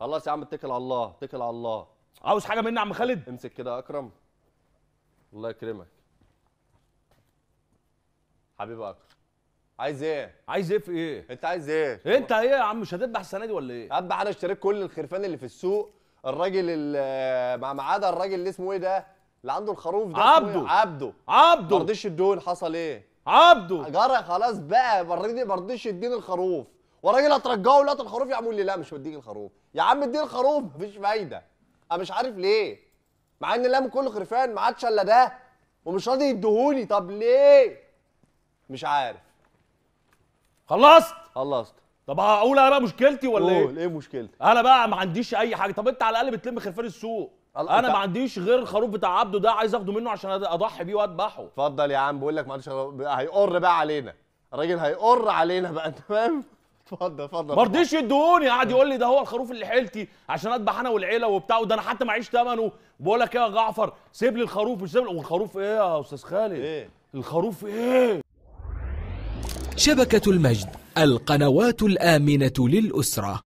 خلاص يا عم اتكل على الله اتكل على الله عاوز حاجه مني يا عم خالد امسك كده يا اكرم الله يكرمك حبيبي اكرم عايز ايه عايز ايه في ايه انت عايز ايه انت ايه يا عم مش هتذبح السنه دي ولا ايه اذبح انا اشتريت كل الخرفان اللي في السوق الراجل اللي ما عدا الراجل اللي اسمه ايه ده اللي عنده الخروف ده إيه؟ عبده عبده عبده ما رضيش الدهون حصل ايه عبده جرى خلاص بقى ما رضيش الدين الخروف وراجل هترجعه لقط الخروف يا عم لي لا مش هديك الخروف يا عم اديني الخروف مفيش فايده انا مش عارف ليه مع ان لام كله خرفان ما عادش الا ده ومش راضي يديهولي طب ليه مش عارف خلصت خلصت طب هقول انا بقى مشكلتي ولا ايه؟ قول ايه مشكلتك؟ انا بقى ما عنديش اي حاجه، طب انت على الاقل بتلم خرفان السوق. انا ما عنديش غير الخروف بتاع عبده ده عايز اخده منه عشان اضحي بيه واذبحه. اتفضل يا عم بقول لك ما عنديش هيقر بقى علينا. الراجل هيقر علينا بقى انت فاهم؟ اتفضل اتفضل ما رضيش يدوني قعد يقول لي ده هو الخروف اللي حيلتي عشان اذبح انا والعيله وبتاع وده انا حتى معيش ثمنه بقول لك ايه يا جعفر سيب لي الخروف مش سيب لي والخروف ايه يا استاذ خالد؟ ايه الخروف ايه؟ شبكه المجد القنوات الامنه للاسره